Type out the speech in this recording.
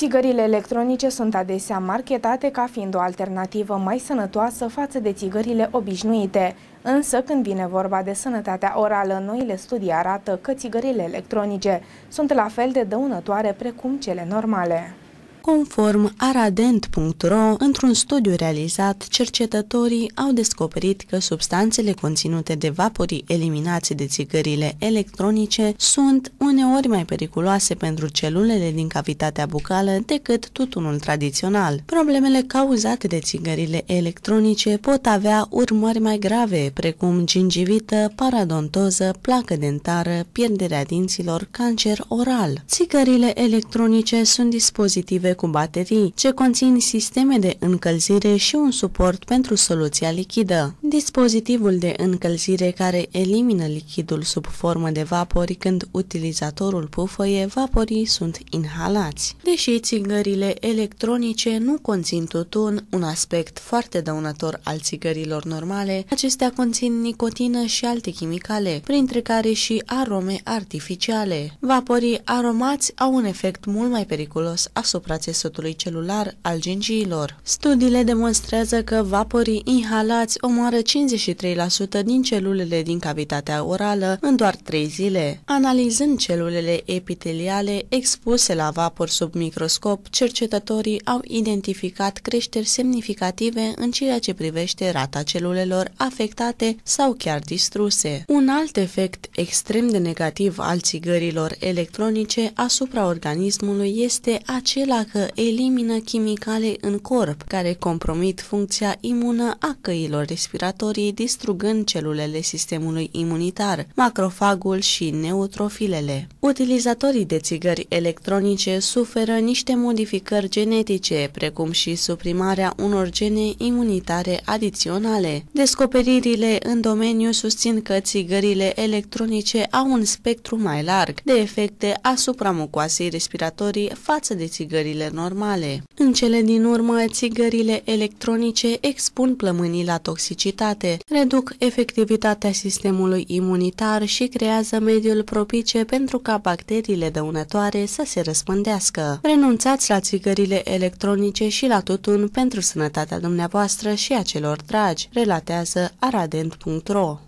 Țigările electronice sunt adesea marketate ca fiind o alternativă mai sănătoasă față de țigările obișnuite. Însă, când vine vorba de sănătatea orală, noile studii arată că țigările electronice sunt la fel de dăunătoare precum cele normale. Conform aradent.ro, într-un studiu realizat, cercetătorii au descoperit că substanțele conținute de vaporii eliminați de țigările electronice sunt uneori mai periculoase pentru celulele din cavitatea bucală decât tutunul tradițional. Problemele cauzate de țigările electronice pot avea urmări mai grave, precum gingivită, paradontoză, placă dentară, pierderea dinților, cancer oral. Țigările electronice sunt dispozitive active cu baterii, ce conțin sisteme de încălzire și un suport pentru soluția lichidă. Dispozitivul de încălzire care elimină lichidul sub formă de vapori când utilizatorul pufăie, vaporii sunt inhalați. Deși țigările electronice nu conțin tutun, un aspect foarte dăunător al țigărilor normale, acestea conțin nicotină și alte chimicale, printre care și arome artificiale. Vaporii aromați au un efect mult mai periculos asupra țesutului celular al gingiilor. Studiile demonstrează că vaporii inhalați omoară 53% din celulele din cavitatea orală în doar 3 zile. Analizând celulele epiteliale expuse la vapor sub microscop, cercetătorii au identificat creșteri semnificative în ceea ce privește rata celulelor afectate sau chiar distruse. Un alt efect extrem de negativ al țigărilor electronice asupra organismului este acela că elimină chimicale în corp care compromit funcția imună a căilor respiratorii, distrugând celulele sistemului imunitar, macrofagul și neutrofilele. Utilizatorii de țigări electronice suferă niște modificări genetice, precum și suprimarea unor gene imunitare adiționale. Descoperirile în domeniu susțin că țigările electronice au un spectru mai larg de efecte asupra mucoasei respiratorii față de țigările condițiile normale. În cele din urmă, țigările electronice expun plămânii la toxicitate, reduc efectivitatea sistemului imunitar și creează mediul propice pentru ca bacteriile dăunătoare să se răspândească. Renunțați la țigările electronice și la tutun pentru sănătatea dumneavoastră și a celor dragi, relatează aradent.ro.